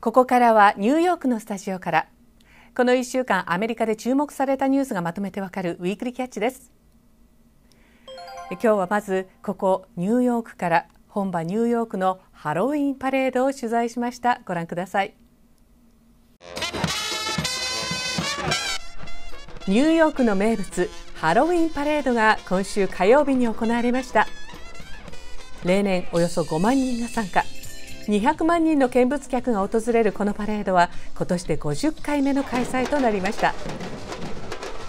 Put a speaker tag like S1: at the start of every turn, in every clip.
S1: ここからはニューヨークのスタジオからこの1週間アメリカで注目されたニュースがまとめてわかるウィークリーキャッチです今日はまずここニューヨークから本場ニューヨークのハロウィンパレードを取材しましたご覧くださいニューヨークの名物ハロウィンパレードが今週火曜日に行われました例年およそ5万人が参加200万人の見物客が訪れるこのパレードは今年で50回目の開催となりました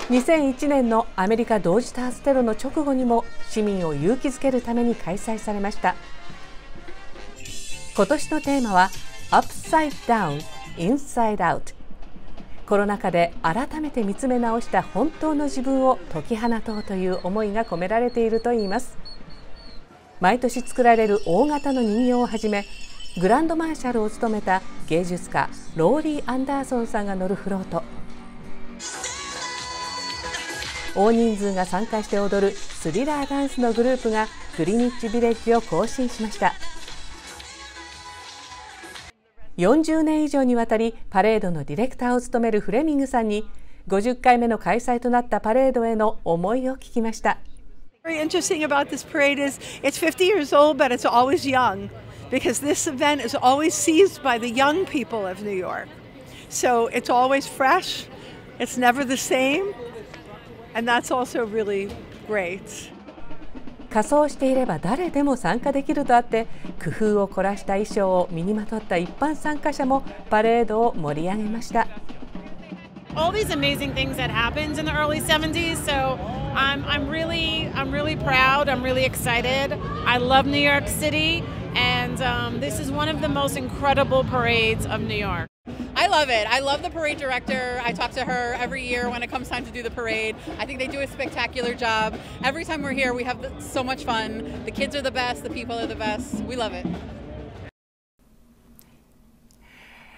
S1: 2001年のアメリカ同時多発テロの直後にも市民を勇気づけるために開催されました今年のテーマはアップサイドダウンインサイドアウトコロナ禍で改めて見つめ直した本当の自分を解き放とうという思いが込められているといいます毎年作られる大型の人形をはじめグランドマーシャルを務めた芸術家ローリー・アンダーソンさんが乗るフロート大人数が参加して踊るスリラーダンスのグループがグリニッチビレッジを更新しました40年以上にわたりパレードのディレクターを務めるフレミングさんに50回目の開催となったパレードへの思いを聞きました。Very interesting about this parade is it's 50 years old, but it's always young because this event is always seized by the young people of New York. So it's always fresh, it's never the same, and that's also really great. 仮装していれば誰でも参加できるとあって工夫を凝らした衣装を身にまとった一般参加者もパレードを盛り上げました。all these amazing things that happened in the early 70s. So I'm, I'm really I'm really proud. I'm really excited. I love New York City, and um, this is one of the most incredible parades of New York. I love it. I love the parade director. I talk to her every year when it comes time to do the parade. I think they do a spectacular job. Every time we're here, we have so much fun. The kids are the best, the people are the best. We love it.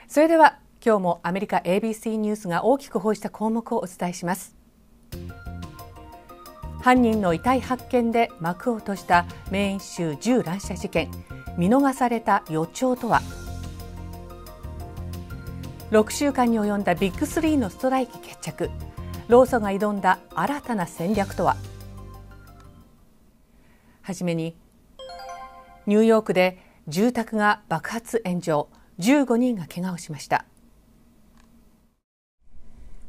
S1: それでは今日もアメリカ ABC ニュースが大きく報じた項目をお伝えします犯人の遺体発見で幕を閉したメイン州銃乱射事件見逃された予兆とは6週間に及んだビッグ3のストライキ決着労組が挑んだ新たな戦略とははじめにニューヨークで住宅が爆発炎上15人が怪我をしました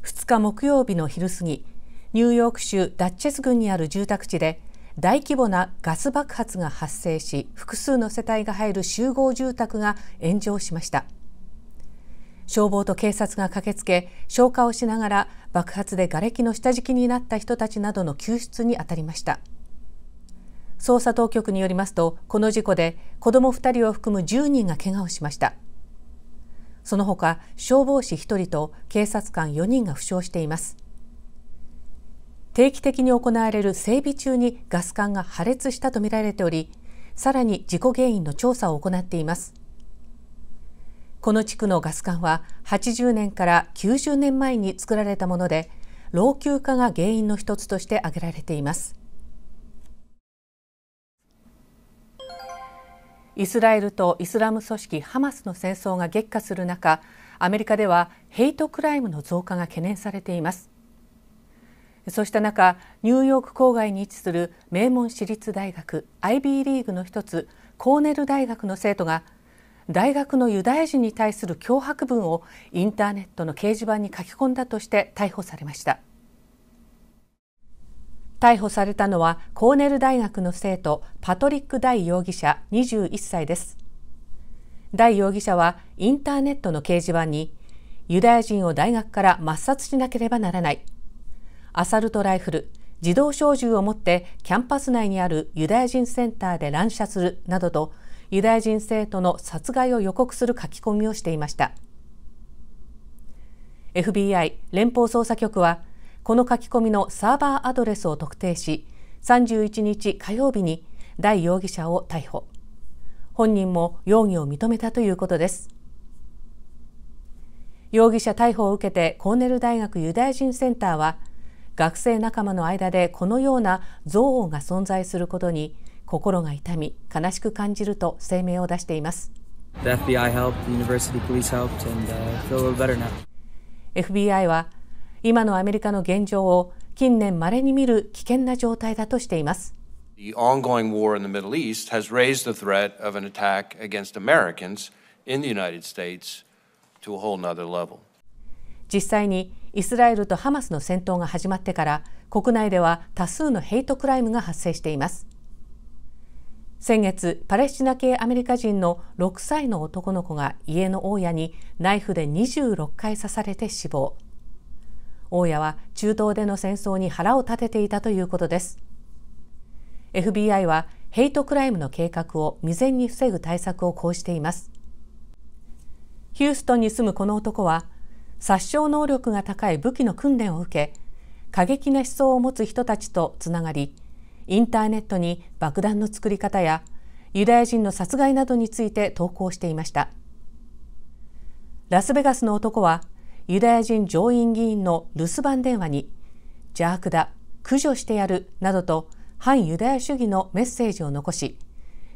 S1: 2日木曜日の昼過ぎニューヨーク州ダッチェス郡にある住宅地で大規模なガス爆発が発生し複数の世帯が入る集合住宅が炎上しました消防と警察が駆けつけ消火をしながら爆発で瓦礫の下敷きになった人たちなどの救出にあたりました捜査当局によりますとこの事故で子ども2人を含む10人がけがをしましたその他消防士1人と警察官4人が負傷しています定期的に行われる整備中にガス管が破裂したとみられておりさらに事故原因の調査を行っていますこの地区のガス管は80年から90年前に作られたもので老朽化が原因の一つとして挙げられていますイスラエルとイスラム組織ハマスの戦争が激化する中アメリカではヘイトクライムの増加が懸念されていますそうした中ニューヨーク郊外に位置する名門私立大学アイビーリーグの一つコーネル大学の生徒が大学のユダヤ人に対する脅迫文をインターネットの掲示板に書き込んだとして逮捕されました逮捕されたのはコーネル大学の生徒パトリック・ダイ容疑者21歳です。ダイ容疑者はインターネットの掲示板にユダヤ人を大学から抹殺しなければならない。アサルトライフル、自動小銃を持ってキャンパス内にあるユダヤ人センターで乱射するなどとユダヤ人生徒の殺害を予告する書き込みをしていました。FBI 連邦捜査局はこの書き込みのサーバーアドレスを特定し31日火曜日に大容疑者を逮捕本人も容疑を認めたということです容疑者逮捕を受けてコーネル大学ユダヤ人センターは学生仲間の間でこのような憎悪が存在することに心が痛み悲しく感じると声明を出しています FBI, は今のアメリカの現状を近年まれに見る危険な状態だとしています。実際にイスラエルとハマスの戦闘が始まってから国内では多数のヘイトクライムが発生しています先月パレスチナ系アメリカ人の6歳の男の子が家の大家にナイフで26回刺されて死亡大家は中東での戦争に腹を立てていたということです FBI はヘイトクライムの計画を未然に防ぐ対策を講じていますヒューストンに住むこの男は殺傷能力が高い武器の訓練を受け過激な思想を持つ人たちとつながりインターネットに爆弾の作り方やユダヤ人の殺害などについて投稿していましたラスベガスの男はユダヤ人上院議員の留守番電話に邪悪だ駆除してやるなどと反ユダヤ主義のメッセージを残し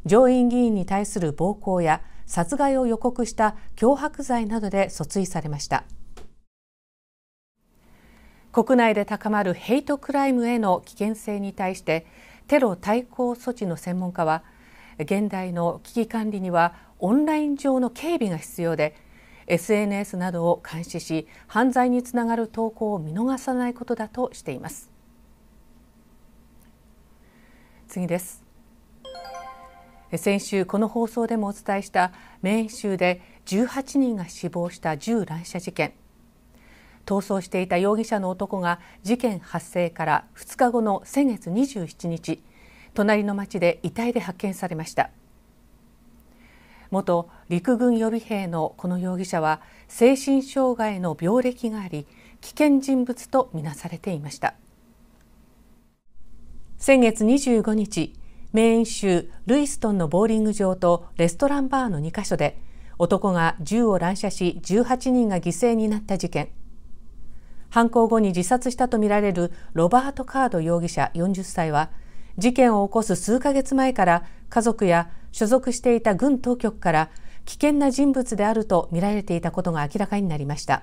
S1: 上院議員に対する暴行や殺害を予告した脅迫罪などで訴追されました国内で高まるヘイトクライムへの危険性に対してテロ対抗措置の専門家は現代の危機管理にはオンライン上の警備が必要で SNS などを監視し犯罪につながる投稿を見逃さないことだとしています次です先週この放送でもお伝えしたメーン州で18人が死亡した銃乱射事件逃走していた容疑者の男が事件発生から2日後の先月27日隣の町で遺体で発見されました元陸軍予備兵のこの容疑者は精神障害の病歴があり危険人物とみなされていました先月25日メーン州ルイストンのボーリング場とレストランバーの2カ所で男が銃を乱射し18人が犠牲になった事件犯行後に自殺したとみられるロバート・カード容疑者40歳は事件を起こす数ヶ月前から家族や所属していた軍当局から危険な人物であると見られていたことが明らかになりました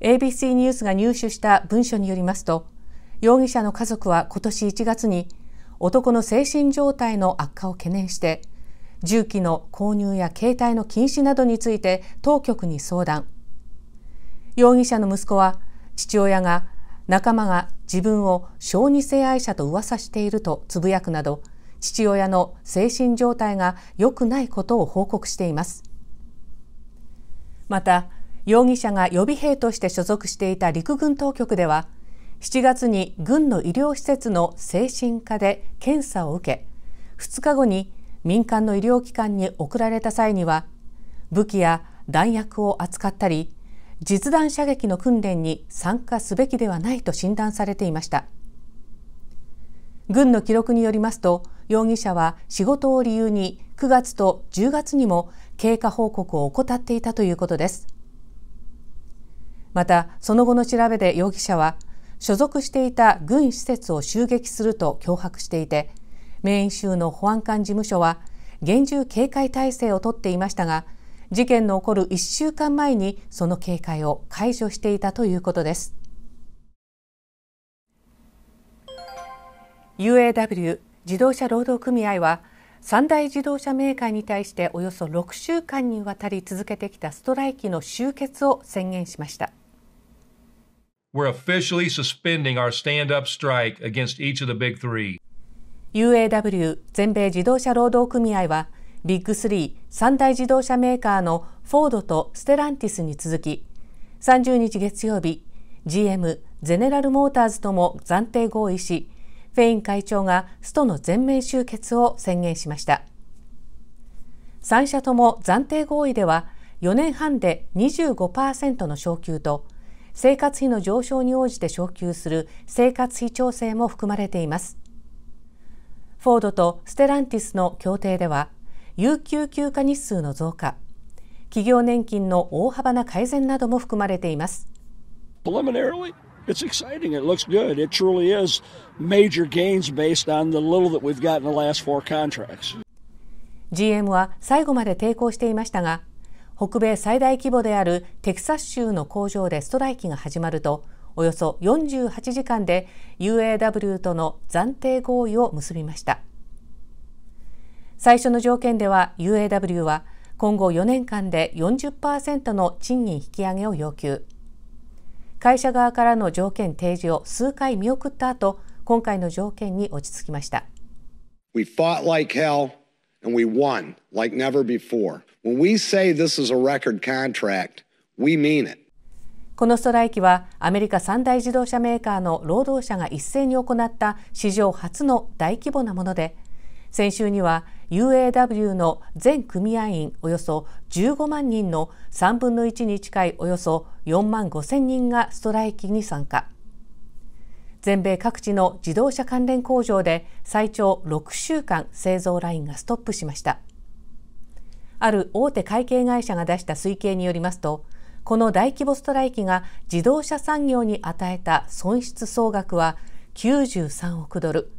S1: ABC ニュースが入手した文書によりますと容疑者の家族は今年1月に男の精神状態の悪化を懸念して銃器の購入や携帯の禁止などについて当局に相談容疑者の息子は父親が仲間が自分を小児性愛者と噂しているとつぶやくなど父親の精神状態が良くないことを報告していますまた容疑者が予備兵として所属していた陸軍当局では7月に軍の医療施設の精神科で検査を受け2日後に民間の医療機関に送られた際には武器や弾薬を扱ったり実弾射撃の訓練に参加すべきではないと診断されていました。軍の記録によりますと容疑者は仕事を理由に9月と10月にも経過報告を怠っていたということですまたその後の調べで容疑者は所属していた軍施設を襲撃すると脅迫していてメイン州の保安官事務所は厳重警戒態勢をとっていましたが事件の起こる1週間前にその警戒を解除していたということです UAW 自動車労働組合は三大自動車メーカーに対しておよそ6週間にわたり続けてきたストライキの終結を宣言しました。UAW 全米自動車労働組合はビッグ3三大自動車メーカーのフォードとステランティスに続き30日月曜日 GM ゼネラルモーターズとも暫定合意しフェイン会長がストの全面終結を宣言しました3社とも暫定合意では4年半で25%の昇給と生活費の上昇に応じて昇給する生活費調整も含まれていますフォードとステランティスの協定では有給休暇日数の増加企業年金の大幅な改善なども含まれています it's exciting. It looks good. It truly is major gains based on the little that we've got in the last four contracts. GM は最後まで抵抗していましたが、北米最大規模であるテキサス州の工場でストライキが始まると、およそ48時間で UAW との暫定合意を結びました。最初の条件では UAW は今後4年間で40%の賃金引き上げを要求。会社側からの条件提示を数回見送った後今回の条件に落ち着きました。We fought like hell and we won like never before. When we say this is a record contract, we mean it. このストライキはアメリカ三大自動車メーカーの労働者が一斉に行った史上初の大規模なもので先週には UAW の全組合員およそ15万人の3分の1に近いおよそ4万5000人がストライキに参加全米各地の自動車関連工場で最長6週間製造ラインがストップしましたある大手会計会社が出した推計によりますとこの大規模ストライキが自動車産業に与えた損失総額は93億ドル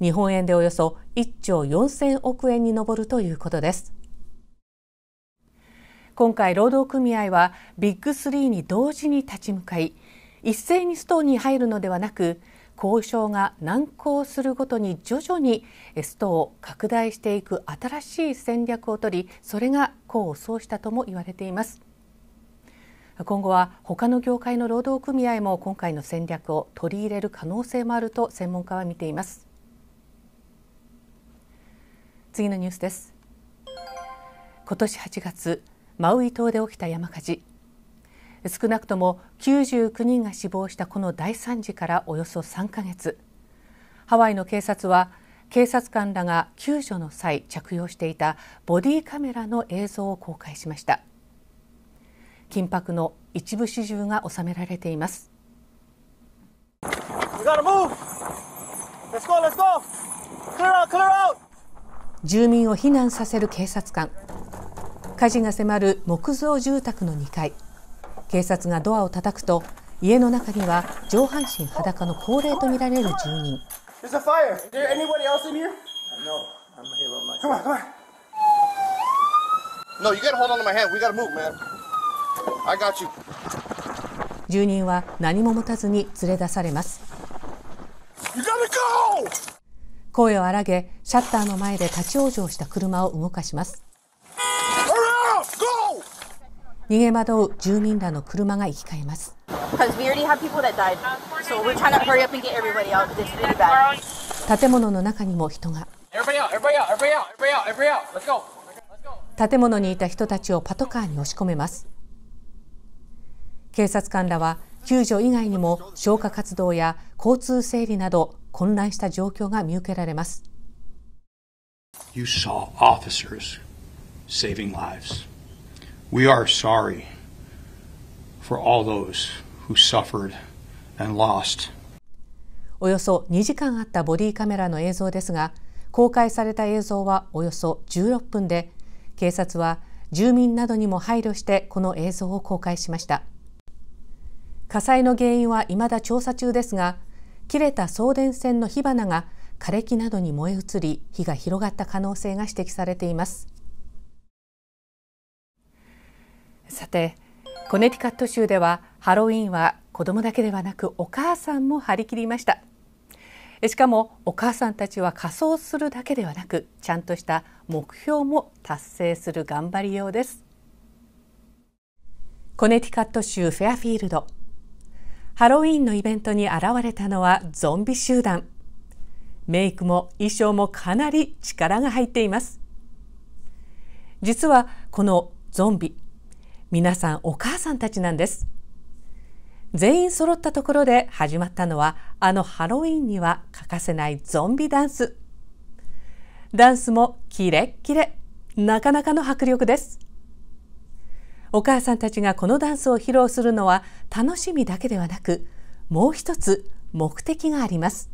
S1: 日本円でおよそ1兆4000億円に上るということです今回労働組合はビッグスリーに同時に立ち向かい一斉にストーに入るのではなく交渉が難航するごとに徐々にストーを拡大していく新しい戦略を取りそれが功を奏したとも言われています今後は他の業界の労働組合も今回の戦略を取り入れる可能性もあると専門家は見ています次のニュースです今年8月マウイ島で起きた山火事少なくとも99人が死亡したこの大惨事からおよそ3ヶ月ハワイの警察は警察官らが救助の際着用していたボディカメラの映像を公開しました緊迫の一部始終が収められています住民を避難させる警察官火事が迫る木造住宅の2階警察がドアを叩くと家の中には上半身裸の高齢とみられる住人住人は何も持たずに連れ出されます声を荒げシャッターの前で立ち往生した車を動かします逃げ惑う住民らの車が行き交います。建物の中にも人が。建物にいた人たちをパトカーに押し込めます。警察官らは救助以外にも消火活動や交通整理など混乱した状況が見受けられます。You saw officers saving lives. We are sorry for all those who suffered and lost. およそ2時間あったボディカメラの映像ですが、公開された映像はおよそ16分で、警察は住民などにも配慮してこの映像を公開しました。火災の原因は未だ調査中ですが、切れた送電線の火花が枯れ木などに燃え移り、火が広がった可能性が指摘されています。さてコネティカット州ではハロウィンは子供だけではなくお母さんも張り切りましたしかもお母さんたちは仮装するだけではなくちゃんとした目標も達成する頑張りようですコネティカット州フェアフィールドハロウィンのイベントに現れたのはゾンビ集団メイクも衣装もかなり力が入っています実はこのゾンビ皆さんお母さんたちなんです全員揃ったところで始まったのはあのハロウィンには欠かせないゾンビダンスダンスもキレッキレなかなかの迫力ですお母さんたちがこのダンスを披露するのは楽しみだけではなくもう一つ目的があります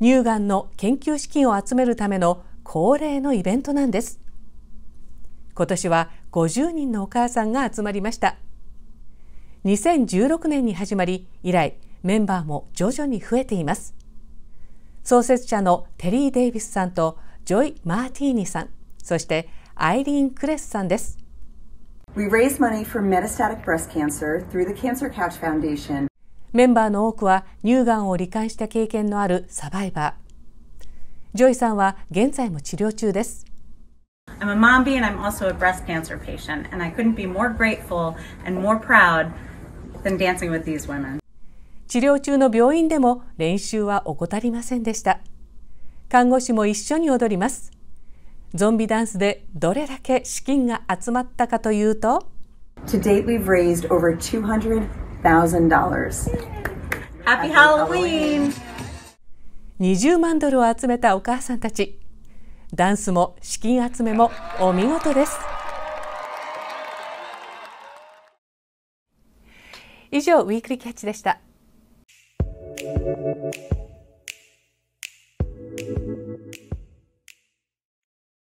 S1: 乳がんの研究資金を集めるための恒例のイベントなんです今年は50人のお母さんが集まりました2016年に始まり以来メンバーも徐々に増えています創設者のテリー・デイビスさんとジョイ・マーティーニさんそしてアイリーン・クレスさんです We raise money for metastatic breast cancer through the Cancer Couch Foundation. メンバーの多くは乳がんを罹患した経験のあるサバイバー。ジョイさんは現在も治療中です。I'm a mommy and I'm also a breast cancer patient, and I couldn't be more grateful and more proud than dancing with these women. 治療中の病院でも練習は怠りませんでした。看護師も一緒に踊ります。ゾンビダンスでどれだけ資金が集まったかというと To date we've raised over Happy Halloween! 20万ドルを集めたお母さんたち。ダンスも資金集めもお見事です以上ウィークリーキャッチでした